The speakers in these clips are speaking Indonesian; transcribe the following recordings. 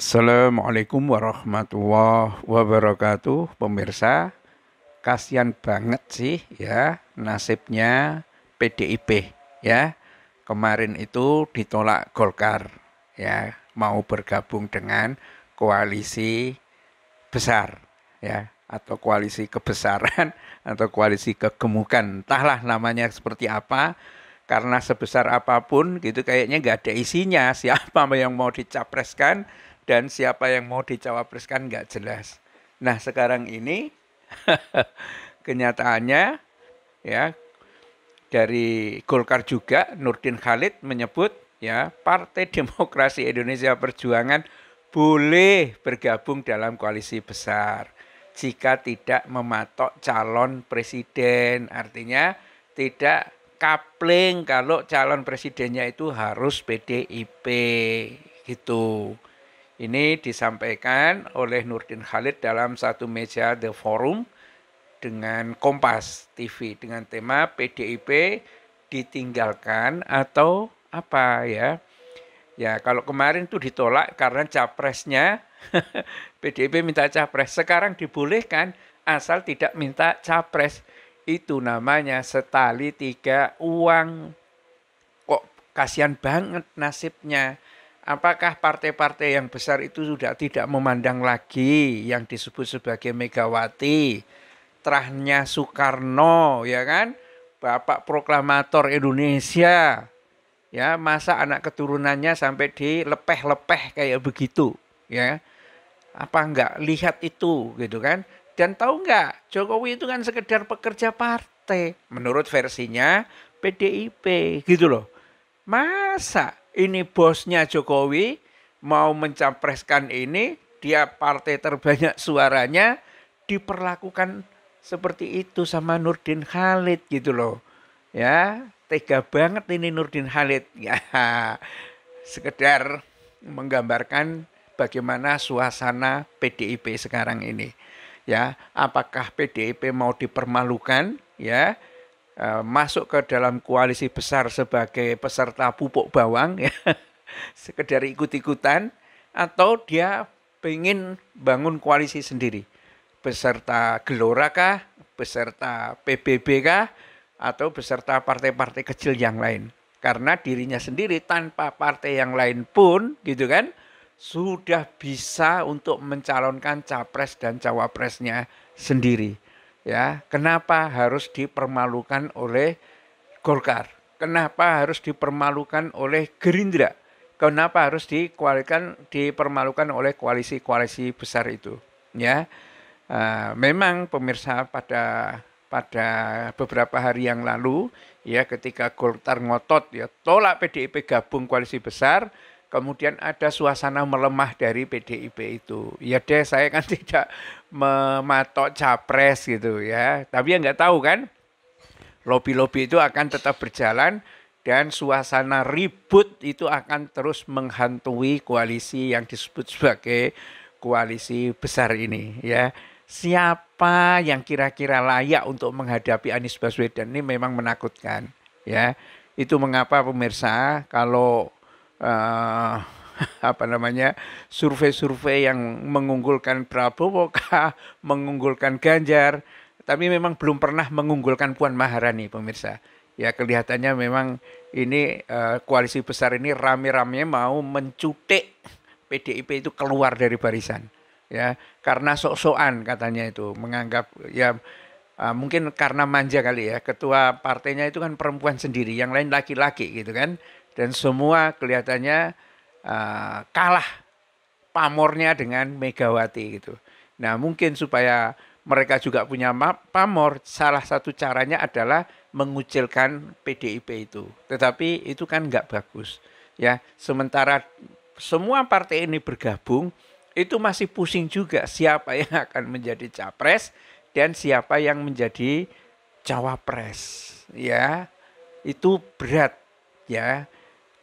Assalamualaikum warahmatullahi wabarakatuh Pemirsa Kasian banget sih ya Nasibnya PDIP ya Kemarin itu ditolak Golkar ya Mau bergabung dengan koalisi besar ya Atau koalisi kebesaran Atau koalisi kegemukan Entahlah namanya seperti apa karena sebesar apapun gitu kayaknya nggak ada isinya siapa yang mau dicapreskan dan siapa yang mau dicawapreskan nggak jelas. Nah sekarang ini kenyataannya ya dari Golkar juga Nurdin Khalid menyebut ya Partai Demokrasi Indonesia Perjuangan boleh bergabung dalam koalisi besar jika tidak mematok calon presiden. Artinya tidak kapling kalau calon presidennya itu harus PDIP gitu. Ini disampaikan oleh Nurdin Khalid dalam satu meja The Forum dengan Kompas TV dengan tema PDIP ditinggalkan atau apa ya. Ya kalau kemarin itu ditolak karena capresnya PDIP minta capres. Sekarang dibolehkan asal tidak minta capres. Itu namanya setali tiga uang. Kok kasihan banget nasibnya. Apakah partai-partai yang besar itu sudah tidak memandang lagi yang disebut sebagai Megawati, terahnya Soekarno, ya kan? Bapak proklamator Indonesia. Ya, masa anak keturunannya sampai dilepeh-lepeh kayak begitu, ya. Apa enggak lihat itu gitu kan? Dan tahu enggak, Jokowi itu kan sekedar pekerja partai menurut versinya PDIP gitu loh. Masa ini bosnya Jokowi mau mencapreskan ini, dia partai terbanyak suaranya diperlakukan seperti itu sama Nurdin Khalid gitu loh. Ya, tega banget ini Nurdin Khalid. Ya, sekedar menggambarkan bagaimana suasana PDIP sekarang ini. Ya, apakah PDIP mau dipermalukan ya Eh, masuk ke dalam koalisi besar sebagai peserta pupuk bawang ya sekedar ikut-ikutan atau dia pengen bangun koalisi sendiri beserta Gelora kah, beserta PBB kah, atau beserta partai-partai kecil yang lain. Karena dirinya sendiri tanpa partai yang lain pun gitu kan sudah bisa untuk mencalonkan capres dan cawapresnya sendiri ya kenapa harus dipermalukan oleh Golkar kenapa harus dipermalukan oleh Gerindra kenapa harus dikualikan dipermalukan oleh koalisi-koalisi besar itu ya uh, memang pemirsa pada pada beberapa hari yang lalu ya ketika Golkar ngotot ya tolak PDIP gabung koalisi besar kemudian ada suasana melemah dari PDIP itu. Ya deh, saya kan tidak mematok capres gitu ya. Tapi yang nggak tahu kan, lobby-lobby itu akan tetap berjalan dan suasana ribut itu akan terus menghantui koalisi yang disebut sebagai koalisi besar ini ya. Siapa yang kira-kira layak untuk menghadapi Anies Baswedan ini memang menakutkan ya. Itu mengapa pemirsa kalau uh, apa namanya survei-survei yang mengunggulkan Prabowo kah, mengunggulkan Ganjar, tapi memang belum pernah mengunggulkan Puan Maharani pemirsa. Ya kelihatannya memang ini uh, koalisi besar ini rame-rame mau mencutik PDIP itu keluar dari barisan. Ya, karena sok-sokan katanya itu menganggap ya uh, mungkin karena manja kali ya ketua partainya itu kan perempuan sendiri yang lain laki-laki gitu kan dan semua kelihatannya uh, kalah pamornya dengan Megawati gitu. Nah mungkin supaya mereka juga punya pamor, salah satu caranya adalah mengucilkan PDIP itu. Tetapi itu kan nggak bagus. Ya, sementara semua partai ini bergabung, itu masih pusing juga siapa yang akan menjadi capres dan siapa yang menjadi cawapres. Ya, itu berat ya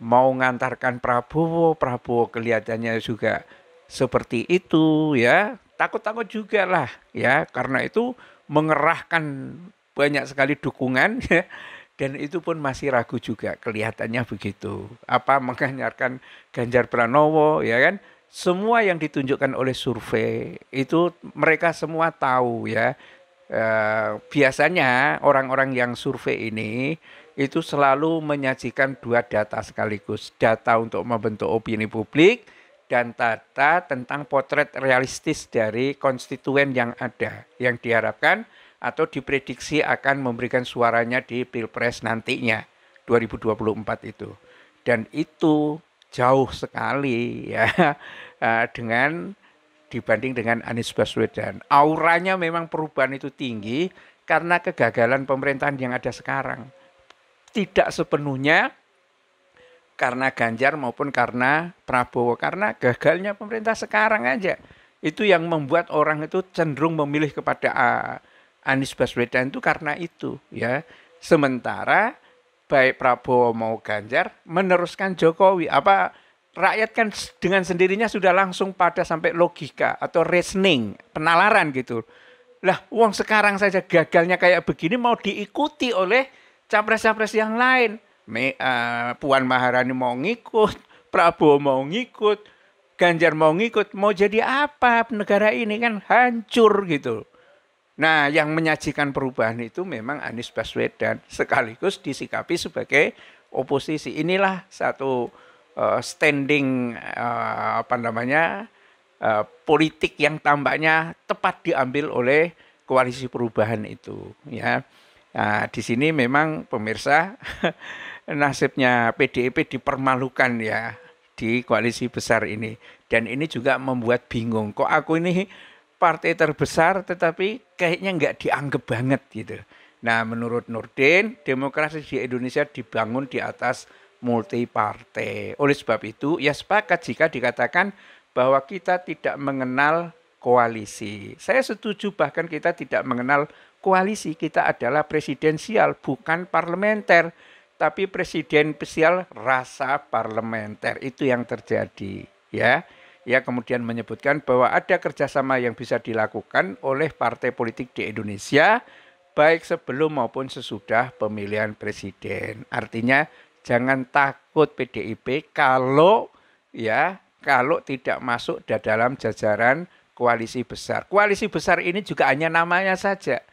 mau ngantarkan Prabowo, Prabowo kelihatannya juga seperti itu ya. Takut-takut juga lah ya, karena itu mengerahkan banyak sekali dukungan ya. Dan itu pun masih ragu juga kelihatannya begitu. Apa menganyarkan Ganjar Pranowo ya kan? Semua yang ditunjukkan oleh survei itu mereka semua tahu ya Eh, biasanya orang-orang yang survei ini itu selalu menyajikan dua data sekaligus, data untuk membentuk opini publik dan data tentang potret realistis dari konstituen yang ada yang diharapkan atau diprediksi akan memberikan suaranya di Pilpres nantinya 2024 itu. Dan itu jauh sekali ya eh, dengan dibanding dengan Anies Baswedan. Auranya memang perubahan itu tinggi karena kegagalan pemerintahan yang ada sekarang. Tidak sepenuhnya karena Ganjar maupun karena Prabowo karena gagalnya pemerintah sekarang aja itu yang membuat orang itu cenderung memilih kepada Anies Baswedan itu karena itu ya sementara baik Prabowo mau Ganjar meneruskan Jokowi apa rakyat kan dengan sendirinya sudah langsung pada sampai logika atau reasoning, penalaran gitu. Lah, uang sekarang saja gagalnya kayak begini mau diikuti oleh capres-capres yang lain. Me, uh, Puan Maharani mau ngikut, Prabowo mau ngikut, Ganjar mau ngikut, mau jadi apa negara ini kan hancur gitu. Nah, yang menyajikan perubahan itu memang Anies Baswedan sekaligus disikapi sebagai oposisi. Inilah satu Eh, standing uh, apa namanya uh, politik yang tampaknya tepat diambil oleh koalisi perubahan itu ya nah, di sini memang pemirsa nasibnya PDIP dipermalukan ya di koalisi besar ini dan ini juga membuat bingung kok aku ini partai terbesar tetapi kayaknya nggak dianggap banget gitu nah menurut Nurdin demokrasi di Indonesia dibangun di atas multi partai. Oleh sebab itu, ya sepakat jika dikatakan bahwa kita tidak mengenal koalisi. Saya setuju bahkan kita tidak mengenal koalisi, kita adalah presidensial bukan parlementer, tapi presiden presidensial rasa parlementer. Itu yang terjadi, ya. ya kemudian menyebutkan bahwa ada kerjasama yang bisa dilakukan oleh partai politik di Indonesia, baik sebelum maupun sesudah pemilihan presiden. Artinya Jangan takut PDIP kalau ya kalau tidak masuk dalam jajaran koalisi besar. Koalisi besar ini juga hanya namanya saja.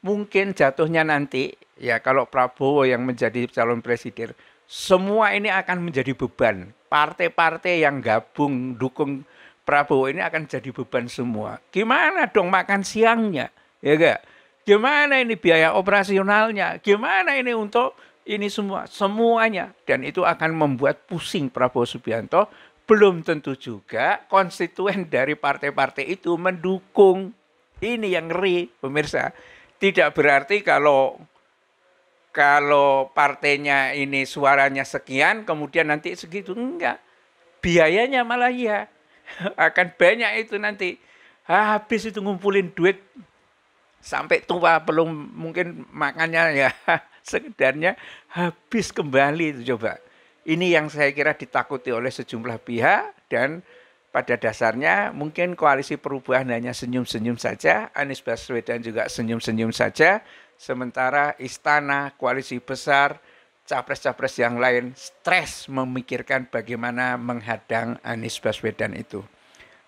Mungkin jatuhnya nanti ya kalau Prabowo yang menjadi calon presiden, semua ini akan menjadi beban. Partai-partai yang gabung dukung Prabowo ini akan jadi beban semua. Gimana dong makan siangnya? Ya enggak? Gimana ini biaya operasionalnya? Gimana ini untuk ini semua semuanya dan itu akan membuat pusing Prabowo Subianto belum tentu juga konstituen dari partai-partai itu mendukung ini yang ngeri pemirsa tidak berarti kalau kalau partainya ini suaranya sekian kemudian nanti segitu enggak biayanya malah ya akan banyak itu nanti habis itu ngumpulin duit sampai tua belum mungkin makannya ya sekedarnya habis kembali itu coba. Ini yang saya kira ditakuti oleh sejumlah pihak dan pada dasarnya mungkin koalisi perubahan hanya senyum-senyum saja, Anies Baswedan juga senyum-senyum saja, sementara istana koalisi besar capres-capres yang lain stres memikirkan bagaimana menghadang Anies Baswedan itu.